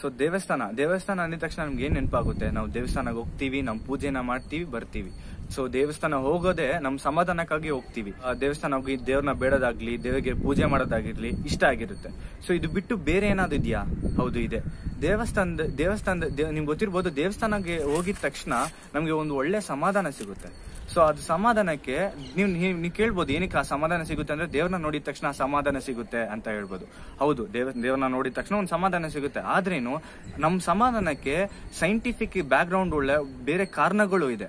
so ದೇವಸ್ಥಾನ ದೇವಸ್ಥಾನ ಅಂದ ತಕ್ಷಣ ನಮ್ಗೆ ಏನ್ ನೆನಪಾಗುತ್ತೆ ನಾವು ದೇವಸ್ಥಾನಕ್ಕೆ ಹೋಗ್ತೀವಿ ನಾವು ಪೂಜೆನ ಮಾಡ್ತೀವಿ ಬರ್ತೀವಿ ಸೊ ದೇವಸ್ಥಾನ ಹೋಗೋದೇ ನಮ್ ಸಮಾಧಾನಕ್ಕಾಗಿ ಹೋಗ್ತೀವಿ ಆ ದೇವಸ್ಥಾನ ಹೋಗಿ ದೇವ್ರನ್ನ ಬೇಡೋದಾಗ್ಲಿ ದೇವರಿಗೆ ಪೂಜೆ ಮಾಡೋದಾಗಿರ್ಲಿ ಇಷ್ಟ ಆಗಿರುತ್ತೆ ಸೊ ಇದು ಬಿಟ್ಟು ಬೇರೆ ಏನಾದ್ರು ಇದೆಯಾ ಹೌದು ಇದೆ ದೇವಸ್ಥಾನದ ದೇವಸ್ಥಾನದ ನಿಮ್ಗೆ ಗೊತ್ತಿರ್ಬೋದು ದೇವಸ್ಥಾನಕ್ಕೆ ಹೋಗಿದ ತಕ್ಷಣ ನಮಗೆ ಒಂದು ಒಳ್ಳೆ ಸಮಾಧಾನ ಸಿಗುತ್ತೆ ಸೊ ಅದು ಸಮಾಧಾನಕ್ಕೆ ನೀವು ನೀವು ಕೇಳ್ಬೋದು ಏನಕ್ಕೆ ಆ ಸಮಾಧಾನ ಸಿಗುತ್ತೆ ಅಂದ್ರೆ ದೇವ್ರನ್ನ ನೋಡಿದ ತಕ್ಷಣ ಸಮಾಧಾನ ಸಿಗುತ್ತೆ ಅಂತ ಹೇಳ್ಬೋದು ಹೌದು ದೇವ ದೇವ್ರನ್ನ ನೋಡಿದ ತಕ್ಷಣ ಒಂದು ಸಮಾಧಾನ ಸಿಗುತ್ತೆ ಆದ್ರೇನು ನಮ್ ಸಮಾಧಾನಕ್ಕೆ ಸೈಂಟಿಫಿಕ್ ಬ್ಯಾಕ್ ಗ್ರೌಂಡ್ ಒಳ್ಳೆ ಬೇರೆ ಕಾರಣಗಳು ಇದೆ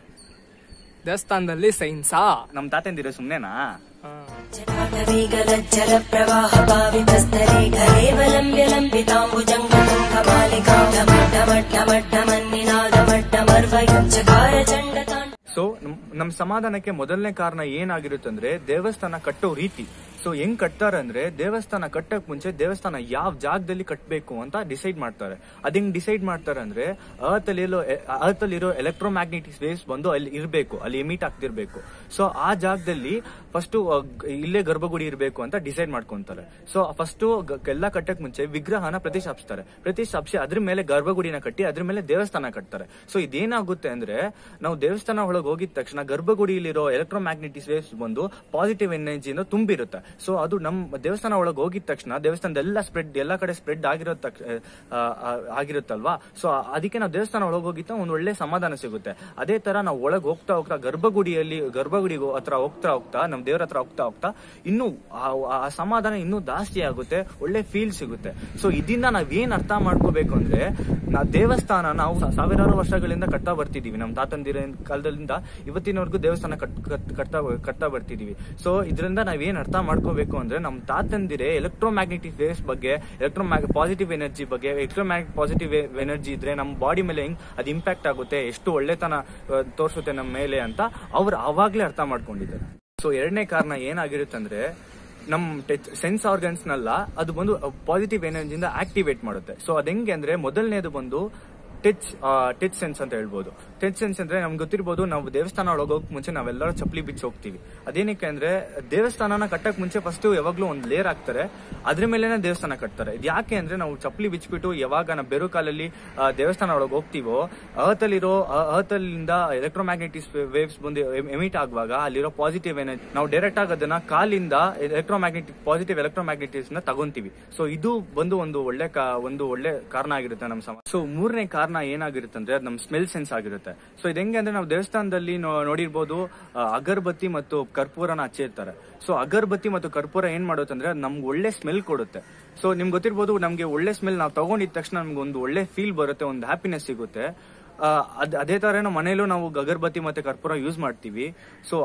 ದೇವಸ್ಥಾನದಲ್ಲಿ ಸೈನ್ಸಾ ನಮ್ ತಾತಂದಿರ ಸುಮ್ನೆನಾ ಜಲ ಪ್ರವಾಹ ಚಂಡ ನಮ್ ಸಮಾಧಾನಕ್ಕೆ ಮೊದಲನೇ ಕಾರಣ ಏನಾಗಿರುತ್ತೆ ಅಂದ್ರೆ ದೇವಸ್ಥಾನ ಕಟ್ಟೋ ರೀತಿ ಸೊ ಹೆಂಗ್ ಕಟ್ತಾರೆ ಅಂದ್ರೆ ದೇವಸ್ಥಾನ ಕಟ್ಟಕ್ ಮುಂಚೆ ದೇವಸ್ಥಾನ ಯಾವ ಜಾಗದಲ್ಲಿ ಕಟ್ಟಬೇಕು ಅಂತ ಡಿಸೈಡ್ ಮಾಡ್ತಾರೆ ಅದ್ ಹೆಂಗ್ ಡಿಸೈಡ್ ಮಾಡ್ತಾರೆ ಅಂದ್ರೆ ಅರ್ತ್ ಅಲ್ಲಿರೋ ಅರ್ತ್ ಮ್ಯಾಗ್ನೆಟಿಕ್ ಎಲೆಕ್ಟ್ರೋಮ್ಯಾಗ್ನೆಟಿಕ್ ವೇವ್ಸ್ ಬಂದು ಅಲ್ಲಿ ಇರಬೇಕು ಅಲ್ಲಿ ಎಮಿಟ್ ಆಗ್ತಿರ್ಬೇಕು ಸೊ ಆ ಜಾಗದಲ್ಲಿ ಫಸ್ಟ್ ಇಲ್ಲೇ ಗರ್ಭಗುಡಿ ಇರಬೇಕು ಅಂತ ಡಿಸೈಡ್ ಮಾಡ್ಕೊಂತಾರೆ ಸೊ ಫಸ್ಟ್ ಎಲ್ಲ ಕಟ್ಟಕ್ ಮುಂಚೆ ವಿಗ್ರಹನ ಪ್ರತಿಷ್ಠಾಪಿಸ್ತಾರೆ ಪ್ರತಿಷ್ಠಾಪಿಸಿ ಅದ್ರ ಮೇಲೆ ಗರ್ಭಗುಡಿನ ಕಟ್ಟಿ ಅದ್ರ ಮೇಲೆ ದೇವಸ್ಥಾನ ಕಟ್ತಾರೆ ಸೊ ಇದೇನಾಗುತ್ತೆ ಅಂದ್ರೆ ನಾವು ದೇವಸ್ಥಾನ ಒಳಗೆ ಹೋಗಿದ ತಕ್ಷಣ ಗರ್ಭಗುಡಿಯಲ್ಲಿರೋ ಎಲೆಕ್ಟ್ರೋಮ್ಯಾಗ್ನೆಟಿಕ್ ವೇವ್ಸ್ ಬಂದು ಪಾಸಿಟಿವ್ ಎನರ್ಜಿಯಿಂದ ತುಂಬಿರುತ್ತೆ ಸೊ ಅದು ನಮ್ಮ ದೇವಸ್ಥಾನ ಒಳಗೆ ಹೋಗಿದ ತಕ್ಷಣ ದೇವಸ್ಥಾನದೆಲ್ಲ ಸ್ಪ್ರೆಡ್ ಎಲ್ಲ ಕಡೆ ಸ್ಪ್ರೆಡ್ ಆಗಿರೋ ಆಗಿರುತ್ತಲ್ವಾ ಸೊ ಅದಕ್ಕೆ ನಾವು ದೇವಸ್ಥಾನ ಒಳಗೆ ಹೋಗಿದ್ದ ಒಂದು ಒಳ್ಳೆ ಸಮಾಧಾನ ಸಿಗುತ್ತೆ ಅದೇ ತರ ನಾವು ಒಳಗೆ ಹೋಗ್ತಾ ಹೋಗ್ತಾ ಗರ್ಭಗುಡಿಯಲ್ಲಿ ಗರ್ಭಗುಡಿ ಹತ್ರ ಹೋಗ್ತಾ ಹೋಗ್ತಾ ನಮ್ಮ ದೇವ್ರ ಹತ್ರ ಹೋಗ್ತಾ ಹೋಗ್ತಾ ಇನ್ನು ಆ ಸಮಾಧಾನ ಇನ್ನೂ ಜಾಸ್ತಿ ಆಗುತ್ತೆ ಒಳ್ಳೆ ಫೀಲ್ ಸಿಗುತ್ತೆ ಸೊ ಇದನ್ನ ನಾವ್ ಏನ್ ಅರ್ಥ ಮಾಡ್ಕೋಬೇಕು ಅಂದ್ರೆ ದೇವಸ್ಥಾನ ನಾವು ಸಾವಿರಾರು ವರ್ಷಗಳಿಂದ ಕಟ್ತಾ ಬರ್ತಿದೀವಿ ನಮ್ಮ ತಾತಂದಿರ ಕಾಲದಿಂದ ಇವತ್ತಿನ ಈಗಿನವರೆಗೂ ದೇವಸ್ಥಾನ ಕಟ್ ಕಟ್ತಾ ಕಟ್ತಾ ಬರ್ತಿದೀವಿ ಸೊ ಇದರಿಂದ ಏನ್ ಅರ್ಥ ಮಾಡ್ಕೋಬೇಕು ಅಂದ್ರೆ ನಮ್ಮ ತಾತಂದಿರೇ ಎಲೆಕ್ಟ್ರೋ ಮ್ಯಾಗ್ನೆಟಿಕ್ ವೇವ್ಸ್ ಬಗ್ಗೆ ಎಲೆಕ್ಟ್ರೋ ಪಾಸಿಟಿವ್ ಎನರ್ಜಿ ಬಗ್ಗೆ ಎಲೆಕ್ಟ್ರೋ ಮ್ಯಾಗ್ ಪಾಸಿಟಿವ್ ಎನರ್ಜಿ ಇದ್ರೆ ನಮ್ಮ ಬಾಡಿ ಮೇಲೆ ಹೆಂಗ್ ಅದು ಇಂಪ್ಯಾಕ್ಟ್ ಆಗುತ್ತೆ ಎಷ್ಟು ಒಳ್ಳೆತನ ತೋರಿಸುತ್ತೆ ನಮ್ಮ ಮೇಲೆ ಅಂತ ಅವ್ರು ಅವಾಗ್ಲೇ ಅರ್ಥ ಮಾಡ್ಕೊಂಡಿದ್ದಾರೆ ಸೊ ಎರಡನೇ ಕಾರಣ ಏನಾಗಿರುತ್ತಂದ್ರೆ ನಮ್ಮ ಟಚ್ ಸೆನ್ಸ್ ನಲ್ಲ ಅದು ಬಂದು ಪಾಸಿಟಿವ್ ಎನರ್ಜಿಯಿಂದ ಆಕ್ಟಿವೇಟ್ ಮಾಡುತ್ತೆ ಸೊ ಅದು ಹೆಂಗೆ ಅಂದ್ರೆ ಮೊದಲನೇದು ಬಂದು ಟಚ್ ಟಿಚ್ ಸೆನ್ಸ್ ಅಂತ ಹೇಳ್ಬೋದು ಟಚ್ ಸೆನ್ಸ್ ಅಂದ್ರೆ ನಮ್ಗೆ ಗೊತ್ತಿರ್ಬೋದು ನಾವು ದೇವಸ್ಥಾನ ಹೋಗೋಕೆ ಮುಂಚೆ ನಾವೆಲ್ಲರೂ ಚಪ್ಪಲಿ ಬಿಚ್ಚಿ ಹೋಗ್ತೀವಿ ಅದೇನಕ್ಕೆ ಅಂದ್ರೆ ದೇವಸ್ಥಾನನ ಕಟ್ಟಕ್ ಮುಂಚೆ ಫಸ್ಟ್ ಯಾವಾಗ್ಲೂ ಒಂದು ಲೇರ್ ಹಾಕ್ತಾರೆ ಅದ್ರ ಮೇಲೆನೆ ದೇವಸ್ಥಾನ ಕಟ್ತಾರೆ ಯಾಕೆ ಅಂದ್ರೆ ನಾವು ಚಪ್ಪಲಿ ಬಿಚ್ಚಿಬಿಟ್ಟು ಯಾವಾಗ ನಾವು ಬೆರು ಕಾಲಲ್ಲಿ ದೇವಸ್ಥಾನ ಒಳಗೆ ಹೋಗ್ತೀವೋ ಅಹತಲ್ಲಿರೋ ಅಹತಲ್ಲಿಂದ ಎಲೆಕ್ಟ್ರೋಮ್ಯಾಗ್ನೆಟಿಕ್ ವೇವ್ಸ್ ಬಂದು ಎಮಿಟ್ ಆಗುವಾಗ ಅಲ್ಲಿರೋ ಪಾಸಿಟಿವ್ ಎನರ್ಜಿ ನಾವು ಡೈರೆಕ್ಟ್ ಆಗಿ ಅದನ್ನ ಕಾಲಿಂದ ಎಲೆಕ್ಟ್ರೋಮ್ಯಾಗ್ನೆಟಿಕ್ ಪಾಸಿಟಿವ್ ಎಲೆಕ್ಟ್ರೋಮ್ಯಾಗ್ನೆಟಿಕ್ಸ್ ನ ತಗೊಂತೀವಿ ಸೊ ಇದು ಬಂದು ಒಂದು ಒಳ್ಳೆ ಒಂದು ಒಳ್ಳೆ ಕಾರಣ ಆಗಿರುತ್ತೆ ನಮ್ಮ ಸಮ ಸೊ ಮೂರನೇ ಕಾರಣ ಕಾರಣ ಏನಾಗಿರುತ್ತಂದ್ರೆ ಅದು ನಮ್ಮ ಸ್ಮೆಲ್ ಸೆನ್ಸ್ ಆಗಿರುತ್ತೆ ಸೊ ಇದು ಹೆಂಗೆ ಅಂದ್ರೆ ನಾವು ದೇವಸ್ಥಾನದಲ್ಲಿ ನೋಡಿರ್ಬೋದು ಅಗರ್ಬತ್ತಿ ಮತ್ತು ಕರ್ಪೂರನ ಹಚ್ಚಿರ್ತಾರೆ ಸೊ ಅಗರ್ಬತ್ತಿ ಮತ್ತು ಕರ್ಪೂರ ಏನ್ ಮಾಡುತ್ತಂದ್ರೆ ಅದು ನಮ್ಗೆ ಒಳ್ಳೆ ಸ್ಮೆಲ್ ಕೊಡುತ್ತೆ ಸೊ ನಿಮ್ಗೆ ಗೊತ್ತಿರ್ಬೋದು ನಮಗೆ ಒಳ್ಳೆ ಸ್ಮೆಲ್ ನಾವು ತಗೊಂಡಿದ ತಕ್ಷಣ ನಮ್ಗೆ ಒಂದು ಒಳ್ಳೆ ಫೀಲ್ ಬರುತ್ತೆ ಒಂದು ಹ್ಯಾಪಿನೆಸ್ ಸಿಗುತ್ತೆ ಅದ್ ಅದೇ ತರ ಮನೆಯಲ್ಲೂ ನಾವು ಅಗರಬತ್ತಿ ಮತ್ತೆ ಕರ್ಪೂರ ಯೂಸ್ ಮಾಡ್ತೀವಿ ಸೊ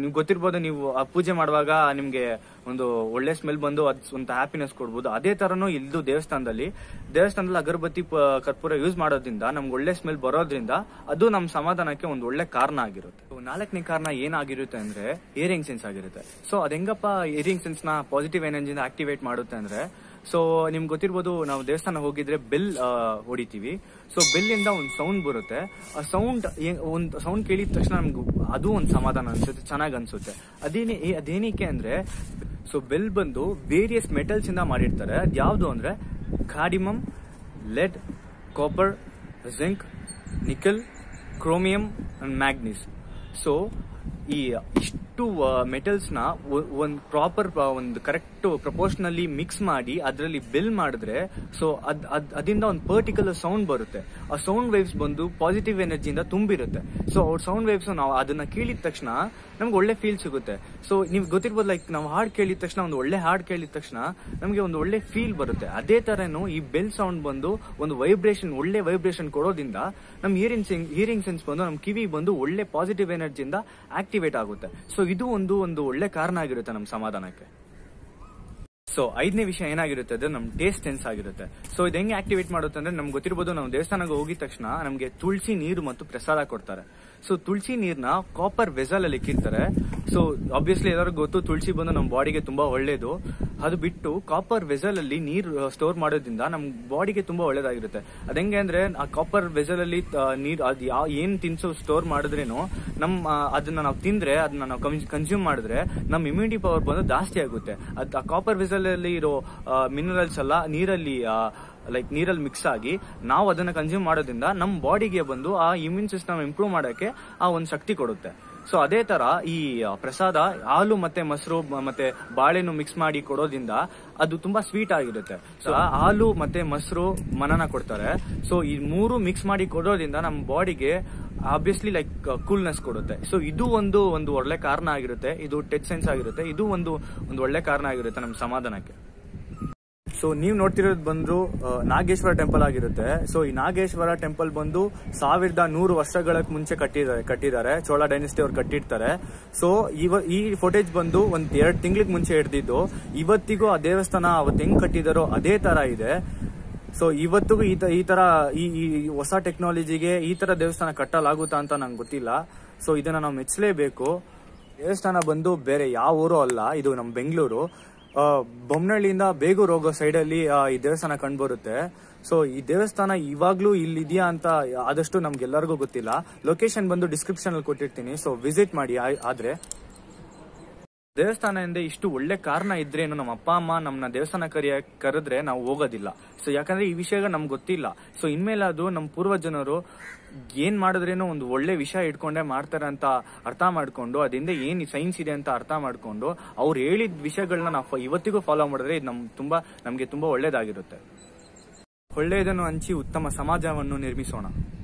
ನೀವು ಗೊತ್ತಿರ್ಬೋದು ನೀವು ಆ ಪೂಜೆ ಮಾಡುವಾಗ ನಿಮಗೆ ಒಂದು ಒಳ್ಳೆ ಸ್ಮೆಲ್ ಬಂದು ಅದ್ ಒಂದು ಹ್ಯಾಪಿನೆಸ್ ಕೊಡ್ಬೋದು ಅದೇ ತರನು ಇಲ್ದು ದೇವಸ್ಥಾನದಲ್ಲಿ ದೇವಸ್ಥಾನದಲ್ಲಿ ಅಗರಬತ್ತಿ ಕರ್ಪೂರ ಯೂಸ್ ಮಾಡೋದ್ರಿಂದ ನಮ್ಗೆ ಒಳ್ಳೆ ಸ್ಮೆಲ್ ಬರೋದ್ರಿಂದ ಅದು ನಮ್ಮ ಸಮಾಧಾನಕ್ಕೆ ಒಂದು ಒಳ್ಳೆ ಕಾರಣ ಆಗಿರುತ್ತೆ ನಾಲ್ಕನೇ ಕಾರಣ ಏನಾಗಿರುತ್ತೆ ಅಂದ್ರೆ ಇಯರಿಂಗ್ ಸೆನ್ಸ್ ಆಗಿರುತ್ತೆ ಸೊ ಅದ್ ಹೆಂಗಪ್ಪ ಇಯರಿಂಗ್ ಸೆನ್ಸ್ ನ ಪಾಸಿಟಿವ್ ಎನರ್ಜಿ ಆಕ್ಟಿವೇಟ್ ಮಾಡುತ್ತೆ ಅಂದ್ರೆ ಸೊ ನಿಮ್ಗೆ ಗೊತ್ತಿರ್ಬೋದು ನಾವು ದೇವಸ್ಥಾನ ಹೋಗಿದ್ರೆ ಬೆಲ್ ಹೊಡಿತೀವಿ ಸೊ ಬೆಲ್ ಇಂದ ಒಂದು ಸೌಂಡ್ ಬರುತ್ತೆ ಆ ಸೌಂಡ್ ಒಂದು ಸೌಂಡ್ ಕೇಳಿದ ತಕ್ಷಣ ನಮ್ಗೆ ಅದು ಒಂದು ಸಮಾಧಾನ ಅನ್ಸುತ್ತೆ ಚೆನ್ನಾಗಿ ಅನ್ಸುತ್ತೆ ಅದೇನೇ ಅದೇನಿಕೆ ಅಂದ್ರೆ ಸೊ ಬೆಲ್ ಬಂದು ವೇರಿಯಸ್ ಮೆಟಲ್ಸ್ ಇಂದ ಮಾಡಿರ್ತಾರೆ ಯಾವುದು ಅಂದ್ರೆ cadmium lead copper zinc nickel chromium and manganese so ಈ ಇಷ್ಟು ಮೆಟಲ್ಸ್ನ ಒಂದು ಪ್ರಾಪರ್ ಒಂದು ಕರೆಕ್ಟ್ ಪ್ರಪೋರ್ಷನಲ್ಲಿ ಮಿಕ್ಸ್ ಮಾಡಿ ಅದರಲ್ಲಿ ಬಿಲ್ ಮಾಡಿದ್ರೆ ಸೊ ಅದ್ ಅದರಿಂದ ಒಂದು ಪರ್ಟಿಕ್ಯುಲರ್ ಸೌಂಡ್ ಬರುತ್ತೆ ಆ ಸೌಂಡ್ ವೇವ್ಸ್ ಬಂದು ಪಾಸಿಟಿವ್ ಎನರ್ಜಿಯಿಂದ ತುಂಬಿರುತ್ತೆ ಸೊ ಅವ್ರ ಸೌಂಡ್ ವೇವ್ಸ್ ನಾವು ಅದನ್ನ ಕೇಳಿದ ತಕ್ಷಣ ನಮ್ಗೆ ಒಳ್ಳೆ ಫೀಲ್ ಸಿಗುತ್ತೆ ಸೊ ನಿಮ್ಗೆ ಗೊತ್ತಿರ್ಬೋದು ಲೈಕ್ ನಾವು ಹಾಡು ಕೇಳಿದ ತಕ್ಷಣ ಒಂದು ಒಳ್ಳೆ ಹಾಡು ಕೇಳಿದ ತಕ್ಷಣ ನಮಗೆ ಒಂದು ಒಳ್ಳೆ ಫೀಲ್ ಬರುತ್ತೆ ಅದೇ ತರನು ಈ ಬೆಲ್ ಸೌಂಡ್ ಬಂದು ಒಂದು ವೈಬ್ರೇಷನ್ ಒಳ್ಳೆ ವೈಬ್ರೇಷನ್ ಕೊಡೋದ್ರಿಂದ ನಮ್ಮ ಹಿಯರಿಂಗ್ ಹಿಯರಿಂಗ್ ಸೆನ್ಸ್ ಬಂದು ನಮ್ಮ ಕಿವಿ ಬಂದು ಒಳ್ಳೆ ಪಾಸಿಟಿವ್ ಎನರ್ಜಿಯಿಂದ ಆಕ್ಟಿವ್ ಆಕ್ಟಿವೇಟ್ ಆಗುತ್ತೆ ಸೊ ಇದು ಒಂದು ಒಂದು ಒಳ್ಳೆ ಕಾರಣ ಆಗಿರುತ್ತೆ ನಮ್ಮ ಸಮಾಧಾನಕ್ಕೆ ಸೊ ಐದನೇ ವಿಷಯ ಏನಾಗಿರುತ್ತೆ ಅಂದ್ರೆ ನಮ್ ಟೇಸ್ಟ್ ಸೆನ್ಸ್ ಆಗಿರುತ್ತೆ ಸೊ ಇದು ಹೆಂಗೆ ಆಕ್ಟಿವೇಟ್ ಮಾಡುತ್ತೆ ಅಂದ್ರೆ ನಮ್ಗೆ ಗೊತ್ತಿರಬಹುದು ನಾವು ದೇವಸ್ಥಾನಕ್ಕೆ ಹೋಗಿದ ತಕ್ಷಣ ನಮ್ಗೆ ತುಳಸಿ ನೀರು ಮತ್ತು ಪ್ರಸಾದ ಕೊಡ್ತಾರೆ ಸೊ ತುಳಸಿ ನೀರ್ನ ಕಾಪರ್ ವೆಸಲ್ ಅಲ್ಲಿ ಇಕ್ಕಿರ್ತಾರೆ ಸೊ ಆಬ್ವಿಯಸ್ಲಿ ಎಲ್ಲರೂ ಗೊತ್ತು ತುಳಸಿ ಬಂದು ನಮ್ಮ ಬಾಡಿಗೆ ತುಂಬಾ ಒಳ್ಳೇದು ಅದು ಬಿಟ್ಟು ಕಾಪರ್ ವೆಸಲ್ ಅಲ್ಲಿ ನೀರು ಸ್ಟೋರ್ ಮಾಡೋದ್ರಿಂದ ನಮ್ಮ ಬಾಡಿಗೆ ತುಂಬಾ ಒಳ್ಳೇದಾಗಿರುತ್ತೆ ಅದಂಗೆ ಅಂದ್ರೆ ಆ ಕಾಪರ್ ವೆಸಲ್ ಅಲ್ಲಿ ನೀರು ಅದು ಯಾವ ಏನ್ ತಿನ್ಸು ಸ್ಟೋರ್ ಮಾಡಿದ್ರೇನು ನಮ್ಮ ಅದನ್ನ ನಾವು ತಿಂದ್ರೆ ಅದನ್ನ ನಾವು ಕನ್ಸ್ಯೂಮ್ ಮಾಡಿದ್ರೆ ನಮ್ಮ ಇಮ್ಯುನಿಟಿ ಪವರ್ ಬಂದು ಜಾಸ್ತಿ ಆಗುತ್ತೆ ಅದ್ ಆ ಕಾಪರ್ ವೆಸಲ್ ಅಲ್ಲಿ ಇರೋ ಮಿನರಲ್ಸ್ ಎಲ್ಲ ನೀರಲ್ಲಿ ಲೈಕ್ ನೀರಲ್ಲಿ ಮಿಕ್ಸ್ ಆಗಿ ನಾವು ಅದನ್ನ ಕನ್ಸ್ಯೂಮ್ ಮಾಡೋದ್ರಿಂದ ನಮ್ಮ ಬಾಡಿಗೆ ಬಂದು ಆ ಇಮ್ಯೂನ್ ಸಿಸ್ಟಮ್ ಇಂಪ್ರೂವ್ ಮಾಡೋಕೆ ಆ ಒಂದು ಶಕ್ತಿ ಕೊಡುತ್ತೆ ಸೊ ಅದೇ ತರ ಈ ಪ್ರಸಾದ ಹಾಲು ಮತ್ತೆ ಮೊಸರು ಮತ್ತೆ ಬಾಳೆನು ಮಿಕ್ಸ್ ಮಾಡಿ ಕೊಡೋದ್ರಿಂದ ಅದು ತುಂಬಾ ಸ್ವೀಟ್ ಆಗಿರುತ್ತೆ ಸೊ ಹಾಲು ಮತ್ತೆ ಮೊಸರು ಮನನ ಕೊಡ್ತಾರೆ ಸೊ ಈ ಮೂರು ಮಿಕ್ಸ್ ಮಾಡಿ ಕೊಡೋದ್ರಿಂದ ನಮ್ಮ ಬಾಡಿಗೆ ಆಬ್ವಿಯಸ್ಲಿ ಲೈಕ್ ಕೂಲ್ನೆಸ್ ಕೊಡುತ್ತೆ ಸೊ ಇದು ಒಂದು ಒಂದು ಒಳ್ಳೆ ಕಾರಣ ಆಗಿರುತ್ತೆ ಇದು ಟೆಚ್ ಸೆನ್ಸ್ ಆಗಿರುತ್ತೆ ಇದು ಒಂದು ಒಂದು ಒಳ್ಳೆ ಕಾರಣ ಆಗಿರುತ್ತೆ ನಮ್ಮ ಸಮಾಧಾನಕ್ಕೆ ಸೊ ನೀವು ನೋಡ್ತಿರೋದು ಬಂದು ನಾಗೇಶ್ವರ ಟೆಂಪಲ್ ಆಗಿರುತ್ತೆ ಸೊ ಈ ನಾಗೇಶ್ವರ ಟೆಂಪಲ್ ಬಂದು ಸಾವಿರದ ನೂರು ವರ್ಷಗಳ ಮುಂಚೆ ಕಟ್ಟಿದ್ದಾರೆ ಕಟ್ಟಿದ್ದಾರೆ ಚೋಳ ಡೈನೆಸ್ಟಿ ಅವ್ರು ಕಟ್ಟಿರ್ತಾರೆ ಸೊ ಇವ ಈ ಫೋಟೇಜ್ ಬಂದು ಒಂದ್ ಎರಡು ತಿಂಗಳಿಗೆ ಮುಂಚೆ ಹಿಡ್ದಿದ್ದು ಇವತ್ತಿಗೂ ಆ ದೇವಸ್ಥಾನ ಅವತ್ತು ಹೆಂಗ್ ಕಟ್ಟಿದಾರೋ ಅದೇ ತರ ಇದೆ ಸೊ ಇವತ್ತಿಗೂ ಈ ತರ ಈ ಹೊಸ ಟೆಕ್ನಾಲಜಿಗೆ ಈ ತರ ದೇವಸ್ಥಾನ ಕಟ್ಟಲಾಗುತ್ತಾ ಅಂತ ನಂಗೆ ಗೊತ್ತಿಲ್ಲ ಸೊ ಇದನ್ನ ನಾವು ಮೆಚ್ಚಲೇಬೇಕು ದೇವಸ್ಥಾನ ಬಂದು ಬೇರೆ ಯಾವ ಊರು ಅಲ್ಲ ಇದು ನಮ್ಮ ಬೆಂಗಳೂರು ಬೊಮ್ಮನಹಳ್ಳಿಯಿಂದ ಬೇಗೂರು ಹೋಗೋ ಸೈಡ್ ಅಲ್ಲಿ ಈ ದೇವಸ್ಥಾನ ಕಂಡು ಬರುತ್ತೆ ಸೊ ಈ ದೇವಸ್ಥಾನ ಇವಾಗ್ಲೂ ಇಲ್ಲಿದೆಯಾ ಅಂತ ಆದಷ್ಟು ನಮ್ಗೆಲ್ಲರಿಗೂ ಗೊತ್ತಿಲ್ಲ ಲೊಕೇಶನ್ ಬಂದು ಡಿಸ್ಕ್ರಿಪ್ಷನ್ ಅಲ್ಲಿ ಕೊಟ್ಟಿರ್ತೀನಿ ಸೊ ವಿಸಿಟ್ ಮಾಡಿ ಆದ್ರೆ ದೇವಸ್ಥಾನ ಎಂದೇ ಇಷ್ಟು ಒಳ್ಳೆ ಕಾರಣ ಇದ್ರೇನು ನಮ್ಮ ಅಪ್ಪ ಅಮ್ಮ ನಮ್ಮನ್ನ ದೇವಸ್ಥಾನ ಕರೆಯ ಕರೆದ್ರೆ ನಾವು ಹೋಗೋದಿಲ್ಲ ಸೊ ಯಾಕಂದ್ರೆ ಈ ವಿಷಯ ನಮ್ಗೆ ಗೊತ್ತಿಲ್ಲ ಸೊ ಅದು ನಮ್ಮ ಪೂರ್ವಜನರು ಏನ್ ಮಾಡಿದ್ರೇನು ಒಂದು ಒಳ್ಳೆ ವಿಷಯ ಇಟ್ಕೊಂಡೆ ಮಾಡ್ತಾರೆ ಅಂತ ಅರ್ಥ ಮಾಡ್ಕೊಂಡು ಅದರಿಂದ ಏನ್ ಸೈನ್ಸ್ ಇದೆ ಅಂತ ಅರ್ಥ ಮಾಡ್ಕೊಂಡು ಅವ್ರು ಹೇಳಿದ ವಿಷಯಗಳನ್ನ ನಾವು ಇವತ್ತಿಗೂ ಫಾಲೋ ಮಾಡಿದ್ರೆ ಇದು ನಮ್ ತುಂಬಾ ನಮಗೆ ತುಂಬಾ ಒಳ್ಳೇದಾಗಿರುತ್ತೆ ಒಳ್ಳೆಯದನ್ನು ಹಂಚಿ ಉತ್ತಮ ಸಮಾಜವನ್ನು ನಿರ್ಮಿಸೋಣ